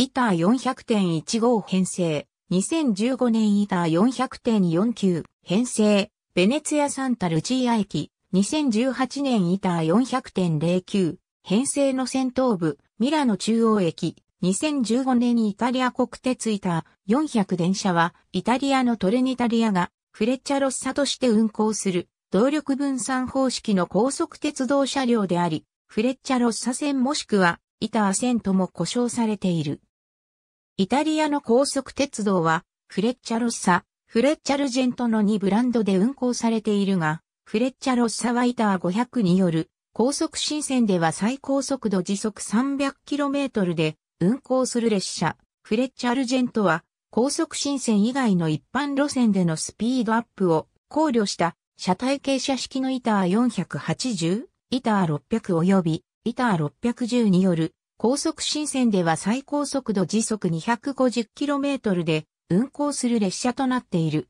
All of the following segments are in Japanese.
イター400.15編成、2015年イター400.49編成、ベネツィア・サンタ・ルチーア駅、2018年イター400.09編成の先頭部、ミラノ中央駅、2015年イタリア国鉄イター400電車は、イタリアのトレニタリアが、フレッチャロッサとして運行する、動力分散方式の高速鉄道車両であり、フレッチャロッサ線もしくは、イター線とも呼称されている。イタリアの高速鉄道は、フレッチャロッサ、フレッチャルジェントの2ブランドで運行されているが、フレッチャロッサワイター500による高速新線では最高速度時速 300km で運行する列車、フレッチャルジェントは高速新線以外の一般路線でのスピードアップを考慮した車体傾斜式のイター480、イター600及びイター610による高速新線では最高速度時速 250km で運行する列車となっている。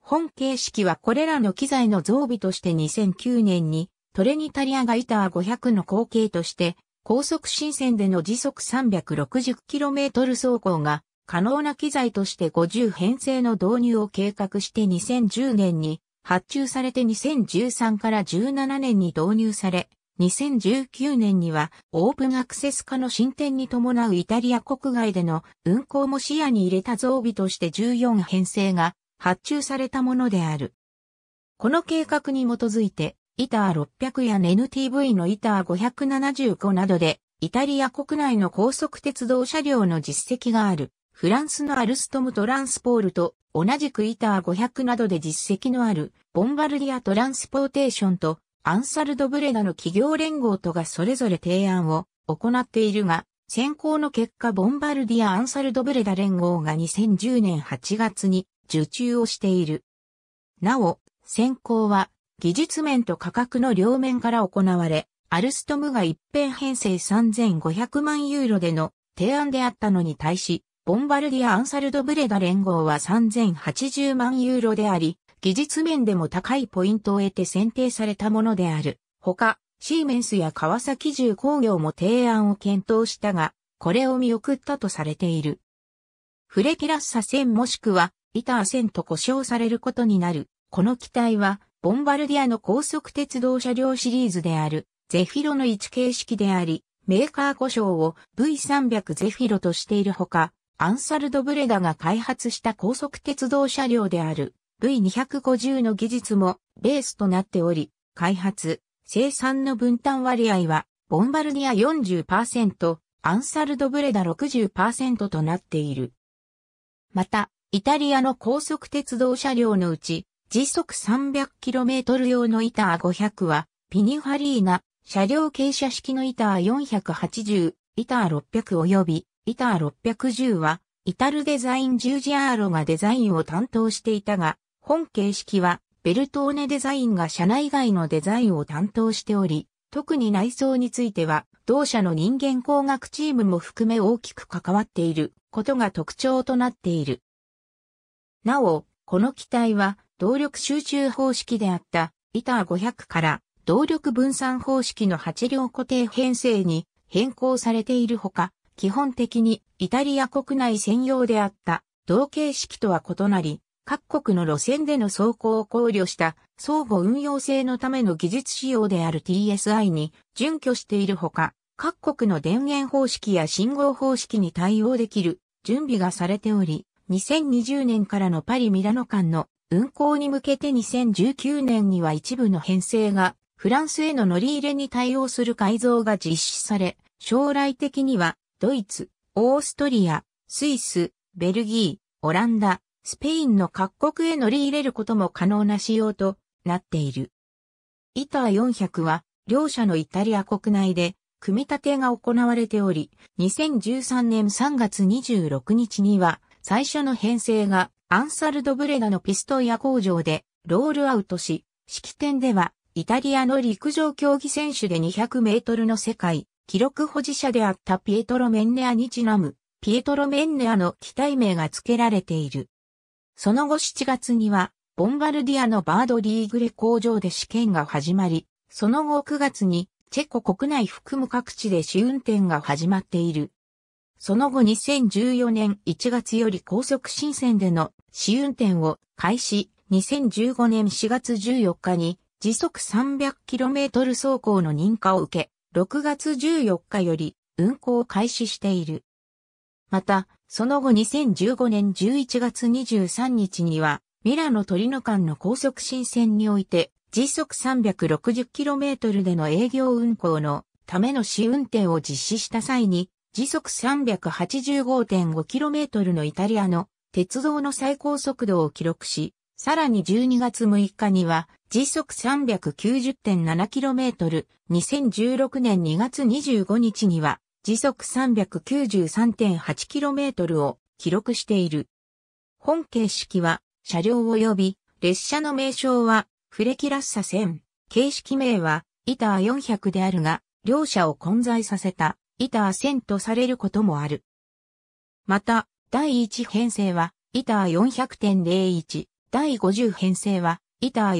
本形式はこれらの機材の増備として2009年にトレニタリアがイター500の後継として高速新線での時速 360km 走行が可能な機材として50編成の導入を計画して2010年に発注されて2013から17年に導入され、2019年にはオープンアクセス化の進展に伴うイタリア国外での運行も視野に入れた増備として14編成が発注されたものである。この計画に基づいて、イター600や NTV のイター575などで、イタリア国内の高速鉄道車両の実績がある、フランスのアルストムトランスポールと同じくイター500などで実績のある、ボンバルディアトランスポーテーションとアンサルドブレダの企業連合とがそれぞれ提案を行っているが、選考の結果ボンバルディア・アンサルドブレダ連合が2010年8月に受注をしている。なお、選考は技術面と価格の両面から行われ、アルストムが一辺編成3500万ユーロでの提案であったのに対し、ボンバルディア・アンサルド・ブレダ連合は3080万ユーロであり、技術面でも高いポイントを得て選定されたものである。ほか、シーメンスや川崎重工業も提案を検討したが、これを見送ったとされている。フレキラッサ線もしくは、イター線と呼称されることになる。この機体は、ボンバルディアの高速鉄道車両シリーズである、ゼフィロの位置形式であり、メーカー故障を V300 ゼフィロとしているほか、アンサルドブレダが開発した高速鉄道車両である V250 の技術もベースとなっており、開発、生産の分担割合は、ボンバルディア40%、アンサルドブレダ60%となっている。また、イタリアの高速鉄道車両のうち、時速 300km 用のイター500は、ピニファリーナ、車両傾斜式のイター480、イター600及び、イター610は、イタルデザイン10ジアーロがデザインを担当していたが、本形式は、ベルトーネデザインが社内外のデザインを担当しており、特に内装については、同社の人間工学チームも含め大きく関わっていることが特徴となっている。なお、この機体は、動力集中方式であった、イター500から動力分散方式の8両固定編成に変更されているほか、基本的にイタリア国内専用であった同形式とは異なり、各国の路線での走行を考慮した相互運用性のための技術仕様である TSI に準拠しているほか、各国の電源方式や信号方式に対応できる準備がされており、2020年からのパリ・ミラノ間の運行に向けて2019年には一部の編成がフランスへの乗り入れに対応する改造が実施され、将来的にはドイツ、オーストリア、スイス、ベルギー、オランダ、スペインの各国へ乗り入れることも可能な仕様となっている。イター400は、両社のイタリア国内で、組み立てが行われており、2013年3月26日には、最初の編成が、アンサルドブレガのピストイア工場で、ロールアウトし、式典では、イタリアの陸上競技選手で200メートルの世界、記録保持者であったピエトロ・メンネアにちなむ、ピエトロ・メンネアの機体名が付けられている。その後7月には、ボンバルディアのバードリーグレ工場で試験が始まり、その後9月に、チェコ国内含む各地で試運転が始まっている。その後2014年1月より高速新線での試運転を開始、2015年4月14日に時速 300km 走行の認可を受け、6月14日より運行を開始している。また、その後2015年11月23日には、ミラノ・トリノ間の高速新線において、時速 360km での営業運行のための試運転を実施した際に、時速 385.5km のイタリアの鉄道の最高速度を記録し、さらに12月6日には時速 390.7km、2016年2月25日には時速 393.8km を記録している。本形式は車両及び列車の名称はフレキラッサ線。形式名はイター400であるが、両者を混在させたイター1000とされることもある。また、第1編成はイター400.01、第50編成はイター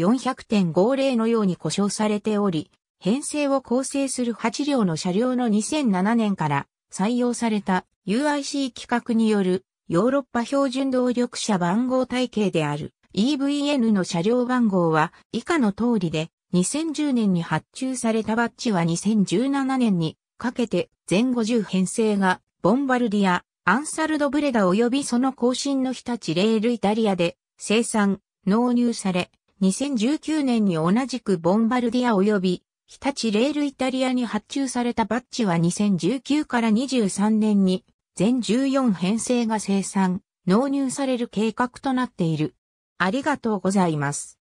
400.50のように故障されており、編成を構成する8両の車両の2007年から採用された UIC 規格によるヨーロッパ標準動力車番号体系である EVN の車両番号は以下の通りで2010年に発注されたバッジは2017年にかけて全50編成がボンバルディア、アンサルドブレダ及びその後進の日立レールイタリアで生産、納入され2019年に同じくボンバルディア及び日立レールイタリアに発注されたバッジは2019から23年に全14編成が生産、納入される計画となっている。ありがとうございます。